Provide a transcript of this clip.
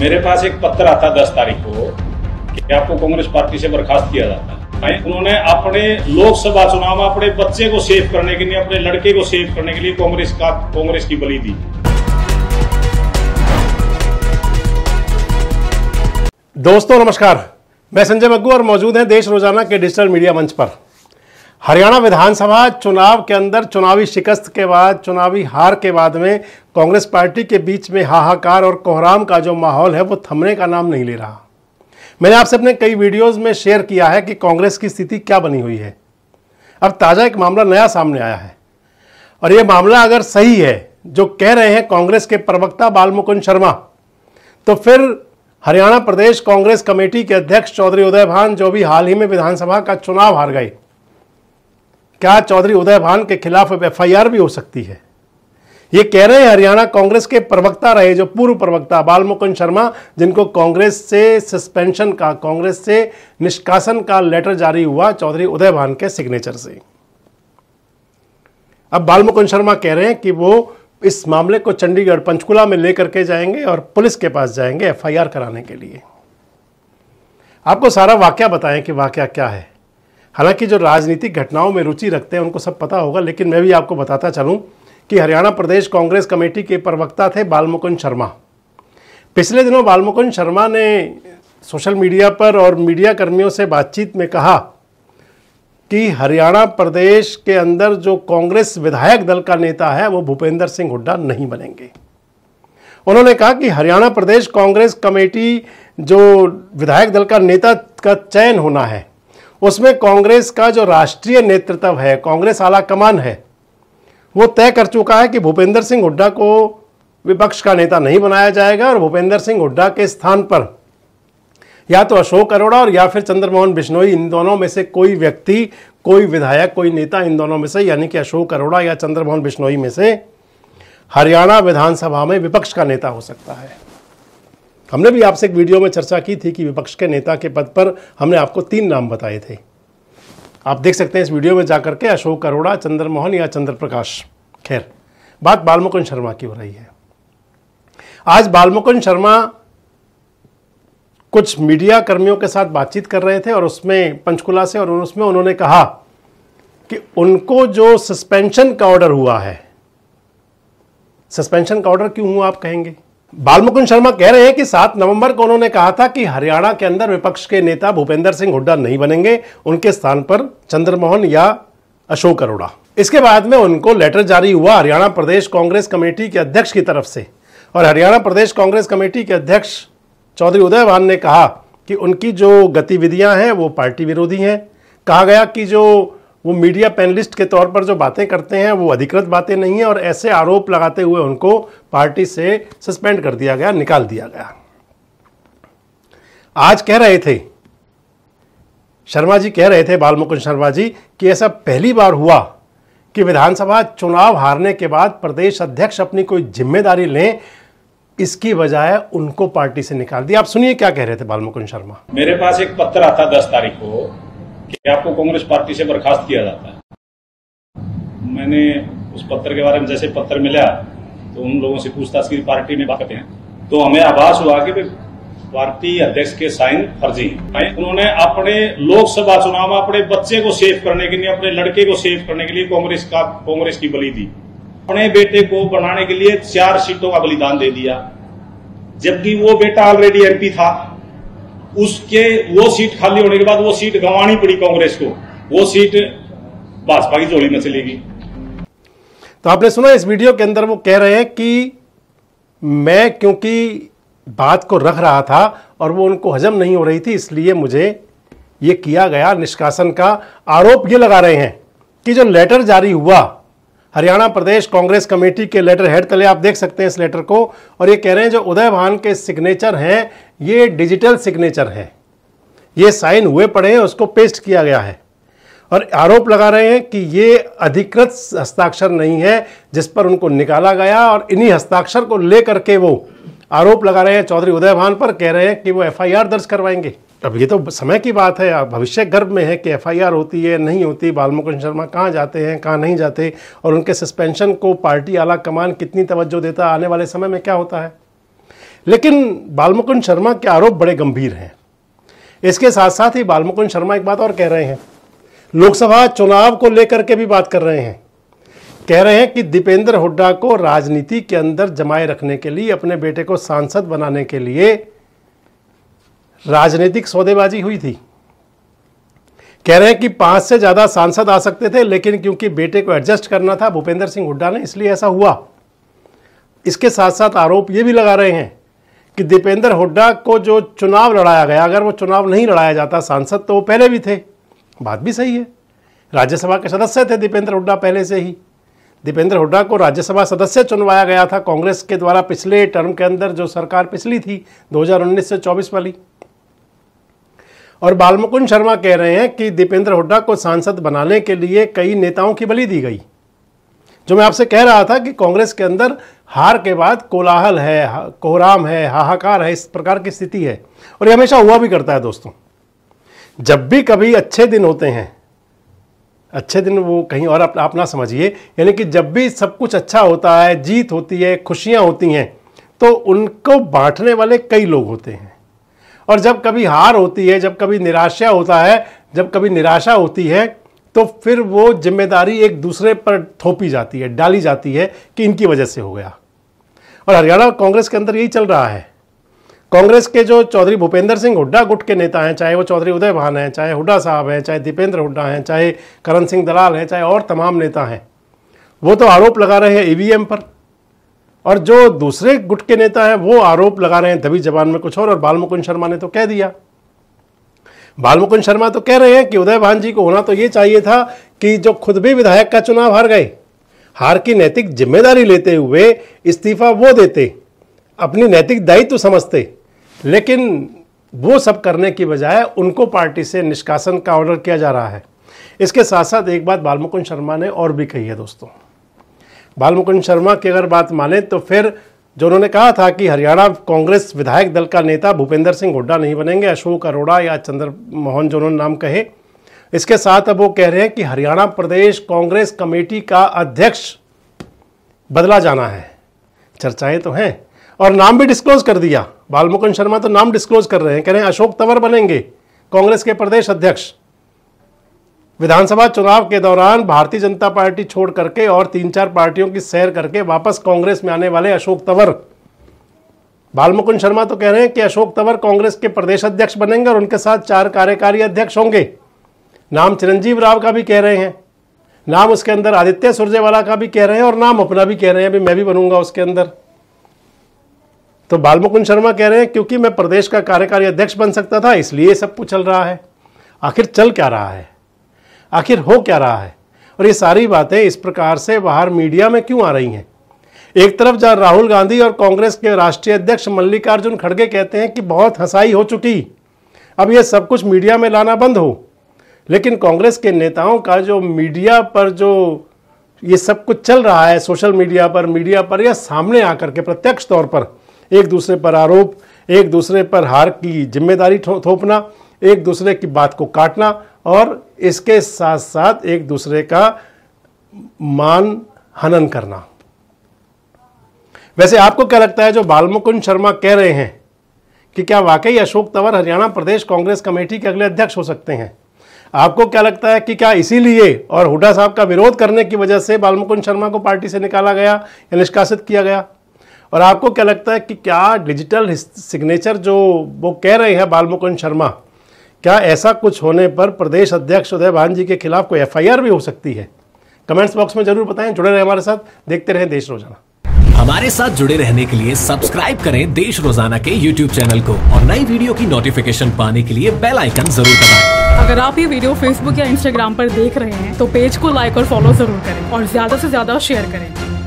मेरे पास एक पत्र आता दस तारीख को कि आपको कांग्रेस पार्टी से बर्खास्त किया जाता है उन्होंने अपने लोकसभा चुनाव में अपने बच्चे को सेव करने के लिए अपने लड़के को सेव करने के लिए कांग्रेस का कांग्रेस की बलि दी दोस्तों नमस्कार मैं संजय बग्गू और मौजूद हैं देश रोजाना के डिजिटल मीडिया मंच पर हरियाणा विधानसभा चुनाव के अंदर चुनावी शिकस्त के बाद चुनावी हार के बाद में कांग्रेस पार्टी के बीच में हाहाकार और कोहराम का जो माहौल है वो थमने का नाम नहीं ले रहा मैंने आपसे अपने कई वीडियोस में शेयर किया है कि कांग्रेस की स्थिति क्या बनी हुई है अब ताज़ा एक मामला नया सामने आया है और ये मामला अगर सही है जो कह रहे हैं कांग्रेस के प्रवक्ता बालमुकुंद शर्मा तो फिर हरियाणा प्रदेश कांग्रेस कमेटी के अध्यक्ष चौधरी उदय भान जो भी हाल ही में विधानसभा का चुनाव हार गए क्या चौधरी उदय भान के खिलाफ अब एफआईआर भी हो सकती है ये कह रहे हैं हरियाणा कांग्रेस के प्रवक्ता रहे जो पूर्व प्रवक्ता बाल मुकुंद शर्मा जिनको कांग्रेस से सस्पेंशन का कांग्रेस से निष्कासन का लेटर जारी हुआ चौधरी उदय भान के सिग्नेचर से अब बाल मुकुंद शर्मा कह रहे हैं कि वो इस मामले को चंडीगढ़ पंचकुला में लेकर के जाएंगे और पुलिस के पास जाएंगे एफआईआर कराने के लिए आपको सारा वाक्य बताएं कि वाक्य क्या है हालांकि जो राजनीतिक घटनाओं में रुचि रखते हैं उनको सब पता होगा लेकिन मैं भी आपको बताता चलूं कि हरियाणा प्रदेश कांग्रेस कमेटी के प्रवक्ता थे बालमुकुंद शर्मा पिछले दिनों बालमुकुंद शर्मा ने सोशल मीडिया पर और मीडिया कर्मियों से बातचीत में कहा कि हरियाणा प्रदेश के अंदर जो कांग्रेस विधायक दल का नेता है वो भूपेंद्र सिंह हुड्डा नहीं बनेंगे उन्होंने कहा कि हरियाणा प्रदेश कांग्रेस कमेटी जो विधायक दल का नेता का चयन होना है उसमें कांग्रेस का जो राष्ट्रीय नेतृत्व है कांग्रेस आला कमान है वो तय कर चुका है कि भूपेंद्र सिंह हुड्डा को विपक्ष का नेता नहीं बनाया जाएगा और भूपेंद्र सिंह हुड्डा के स्थान पर या तो अशोक अरोड़ा और या फिर चंद्रमोहन बिश्नोई इन दोनों में से कोई व्यक्ति कोई विधायक कोई नेता इन दोनों में से यानी कि अशोक अरोड़ा या चंद्रमोहन बिश्नोई में से हरियाणा विधानसभा में विपक्ष का नेता हो सकता है हमने भी आपसे एक वीडियो में चर्चा की थी कि विपक्ष के नेता के पद पर हमने आपको तीन नाम बताए थे आप देख सकते हैं इस वीडियो में जाकर के अशोक अरोड़ा चंद्रमोहन या चंद्र प्रकाश खैर बात बालमुकुंद शर्मा की हो रही है आज बालमुकुंद शर्मा कुछ मीडिया कर्मियों के साथ बातचीत कर रहे थे और उसमें पंचकुला से और उसमें उन्होंने कहा कि उनको जो सस्पेंशन का ऑर्डर हुआ है सस्पेंशन का ऑर्डर क्यों हुआ आप कहेंगे बालमुकुंद शर्मा कह रहे हैं कि सात नवंबर को उन्होंने कहा था कि हरियाणा के अंदर विपक्ष के नेता भूपेंद्र सिंह हुड्डा नहीं बनेंगे उनके स्थान पर चंद्रमोहन या अशोक अरोड़ा इसके बाद में उनको लेटर जारी हुआ हरियाणा प्रदेश कांग्रेस कमेटी के अध्यक्ष की तरफ से और हरियाणा प्रदेश कांग्रेस कमेटी के अध्यक्ष चौधरी उदयवान ने कहा कि उनकी जो गतिविधियां हैं वो पार्टी विरोधी हैं कहा गया कि जो वो मीडिया पैनलिस्ट के तौर पर जो बातें करते हैं वो अधिकृत बातें नहीं हैं और ऐसे आरोप लगाते हुए उनको पार्टी से सस्पेंड कर दिया गया निकाल दिया गया आज कह रहे थे शर्मा जी कह रहे थे बाल मुकुंद शर्मा जी कि ऐसा पहली बार हुआ कि विधानसभा चुनाव हारने के बाद प्रदेश अध्यक्ष अपनी कोई जिम्मेदारी लें इसकी बजाय उनको पार्टी से निकाल दिया आप सुनिए क्या कह रहे थे बाल मुकुंद शर्मा मेरे पास एक पत्र आता दस तारीख को कि आपको कांग्रेस पार्टी से बर्खास्त किया जाता है मैंने उस पत्र के बारे में जैसे पत्र मिला तो उन लोगों से पूछताछ की पार्टी में बात हैं तो हमें आभास हुआ कि पार्टी अध्यक्ष के साइन फर्जी उन्होंने अपने लोकसभा चुनाव में अपने बच्चे को सेफ करने के लिए अपने लड़के को सेफ करने के लिए कांग्रेस का कांग्रेस की बलि दी अपने बेटे को बनाने के लिए चार सीटों का बलिदान दे दिया जबकि वो बेटा ऑलरेडी एमपी था उसके वो सीट खाली होने के बाद वो सीट गंवानी पड़ी कांग्रेस को वो सीट भाजपा की जोड़ी में चलेगी तो आपने सुना इस वीडियो के अंदर वो कह रहे हैं कि मैं क्योंकि बात को रख रहा था और वो उनको हजम नहीं हो रही थी इसलिए मुझे ये किया गया निष्कासन का आरोप ये लगा रहे हैं कि जो लेटर जारी हुआ हरियाणा प्रदेश कांग्रेस कमेटी के लेटर हेड तले आप देख सकते हैं इस लेटर को और ये कह रहे हैं जो उदय भान के सिग्नेचर हैं ये डिजिटल सिग्नेचर हैं ये साइन हुए पड़े हैं उसको पेस्ट किया गया है और आरोप लगा रहे हैं कि ये अधिकृत हस्ताक्षर नहीं है जिस पर उनको निकाला गया और इन्हीं हस्ताक्षर को लेकर के वो आरोप लगा रहे हैं चौधरी उदय भान पर कह रहे हैं कि वो एफ दर्ज करवाएंगे अब ये तो समय की बात है भविष्य गर्भ में है कि एफआईआर होती है नहीं होती बालमुकुंद शर्मा कहाँ जाते हैं कहाँ नहीं जाते और उनके सस्पेंशन को पार्टी आला कमान कितनी तवज्जो देता आने वाले समय में क्या होता है लेकिन बालमुकुंद शर्मा के आरोप बड़े गंभीर हैं इसके साथ साथ ही बालमुकुंद शर्मा एक बात और कह रहे हैं लोकसभा चुनाव को लेकर के भी बात कर रहे हैं कह रहे हैं कि दीपेंद्र हुड्डा को राजनीति के अंदर जमाए रखने के लिए अपने बेटे को सांसद बनाने के लिए राजनीतिक सौदेबाजी हुई थी कह रहे हैं कि पांच से ज्यादा सांसद आ सकते थे लेकिन क्योंकि बेटे को एडजस्ट करना था भूपेंद्र सिंह हुड्डा ने इसलिए ऐसा हुआ इसके साथ साथ आरोप ये भी लगा रहे हैं कि दीपेंद्र हुड्डा को जो चुनाव लड़ाया गया अगर वो चुनाव नहीं लड़ाया जाता सांसद तो वो पहले भी थे बात भी सही है राज्यसभा के सदस्य थे दीपेंद्र हुड्डा पहले से ही दीपेंद्र हुड्डा को राज्यसभा सदस्य चुनवाया गया था कांग्रेस के द्वारा पिछले टर्म के अंदर जो सरकार पिछली थी 2019 से 24 वाली और बालमुकुंद शर्मा कह रहे हैं कि दीपेंद्र हुड्डा को सांसद बनाने के लिए कई नेताओं की बलि दी गई जो मैं आपसे कह रहा था कि कांग्रेस के अंदर हार के बाद कोलाहल है कोहराम है हाहाकार है इस प्रकार की स्थिति है और ये हमेशा हुआ भी करता है दोस्तों जब भी कभी अच्छे दिन होते हैं अच्छे दिन वो कहीं और आप, आप ना समझिए यानी कि जब भी सब कुछ अच्छा होता है जीत होती है खुशियाँ होती हैं तो उनको बांटने वाले कई लोग होते हैं और जब कभी हार होती है जब कभी निराशा होता है जब कभी निराशा होती है तो फिर वो जिम्मेदारी एक दूसरे पर थोपी जाती है डाली जाती है कि इनकी वजह से हो गया और हरियाणा कांग्रेस के अंदर यही चल रहा है कांग्रेस के जो चौधरी भूपेंद्र सिंह हुड्डा गुट के नेता हैं चाहे वो चौधरी उदय भान हैं चाहे हुड्डा साहब हैं चाहे दीपेंद्र हुड्डा हैं चाहे करण सिंह दलाल हैं चाहे और तमाम नेता हैं वो तो आरोप लगा रहे हैं ईवीएम पर और जो दूसरे गुट के नेता हैं वो आरोप लगा रहे हैं दबी जबान में कुछ और और बालमुकुंद शर्मा ने तो कह दिया बालमुकुंद शर्मा तो कह रहे हैं कि उदय भान जी को होना तो ये चाहिए था कि जो खुद भी विधायक का चुनाव हार गए हार की नैतिक जिम्मेदारी लेते हुए इस्तीफा वो देते अपनी नैतिक दायित्व तो समझते लेकिन वो सब करने की बजाय उनको पार्टी से निष्कासन का ऑर्डर किया जा रहा है इसके साथ साथ एक बात बालमुकुंद शर्मा ने और भी कही है दोस्तों बालमुकुंद शर्मा की अगर बात माने तो फिर जो उन्होंने कहा था कि हरियाणा कांग्रेस विधायक दल का नेता भूपेंद्र सिंह हुड्डा नहीं बनेंगे अशोक अरोड़ा या चंद्र मोहन जो उन्होंने नाम कहे इसके साथ अब वो कह रहे हैं कि हरियाणा प्रदेश कांग्रेस कमेटी का अध्यक्ष बदला जाना है चर्चाएं तो हैं और नाम भी डिस्क्लोज कर दिया बालमुकुंद शर्मा तो नाम डिस्क्लोज कर रहे हैं कह रहे हैं अशोक तंवर बनेंगे कांग्रेस के प्रदेश अध्यक्ष विधानसभा चुनाव के दौरान भारतीय जनता पार्टी छोड़ करके और तीन चार पार्टियों की सैर करके वापस कांग्रेस में आने वाले अशोक तंवर बालमुकुंद शर्मा तो कह रहे हैं कि अशोक तंवर कांग्रेस के प्रदेश अध्यक्ष बनेंगे और उनके साथ चार कार्यकारी अध्यक्ष होंगे नाम चिरंजीव राव का भी कह रहे हैं नाम उसके अंदर आदित्य सुरजेवाला का भी कह रहे हैं और नाम अपना भी कह रहे हैं अभी मैं भी बनूंगा उसके अंदर तो बालमुकुंद शर्मा कह रहे हैं क्योंकि मैं प्रदेश का कार्यकारी अध्यक्ष बन सकता था इसलिए सब कुछ चल रहा है आखिर चल क्या रहा है आखिर हो क्या रहा है और ये सारी बातें इस प्रकार से बाहर मीडिया में क्यों आ रही हैं एक तरफ जहां राहुल गांधी और कांग्रेस के राष्ट्रीय अध्यक्ष मल्लिकार्जुन खड़गे कहते हैं कि बहुत हंसाई हो चुकी अब ये सब कुछ मीडिया में लाना बंद हो लेकिन कांग्रेस के नेताओं का जो मीडिया पर जो ये सब कुछ चल रहा है सोशल मीडिया पर मीडिया पर या सामने आकर के प्रत्यक्ष तौर पर एक दूसरे पर आरोप एक दूसरे पर हार की जिम्मेदारी थोपना एक दूसरे की बात को काटना और इसके साथ साथ एक दूसरे का मान हनन करना वैसे आपको क्या लगता है जो बालमुकुंद शर्मा कह रहे हैं कि क्या वाकई अशोक तंवर हरियाणा प्रदेश कांग्रेस कमेटी के अगले अध्यक्ष हो सकते हैं आपको क्या लगता है कि क्या इसीलिए और हुडा साहब का विरोध करने की वजह से बालमुकुंद शर्मा को पार्टी से निकाला गया या निष्कासित किया गया और आपको क्या लगता है कि क्या डिजिटल सिग्नेचर जो वो कह रहे हैं बालमुकुंद शर्मा क्या ऐसा कुछ होने पर प्रदेश अध्यक्ष भान जी के खिलाफ कोई एफआईआर भी हो सकती है कमेंट्स बॉक्स में जरूर बताएं जुड़े रहे हमारे साथ देखते रहें देश रोजाना हमारे साथ जुड़े रहने के लिए सब्सक्राइब करें देश रोजाना के यूट्यूब चैनल को और नई वीडियो की नोटिफिकेशन पाने के लिए बेल आइकन जरूर दबाएं। अगर आप ये वीडियो फेसबुक या इंस्टाग्राम पर देख रहे हैं तो पेज को लाइक और फॉलो जरूर करें और ज्यादा से ज्यादा शेयर करें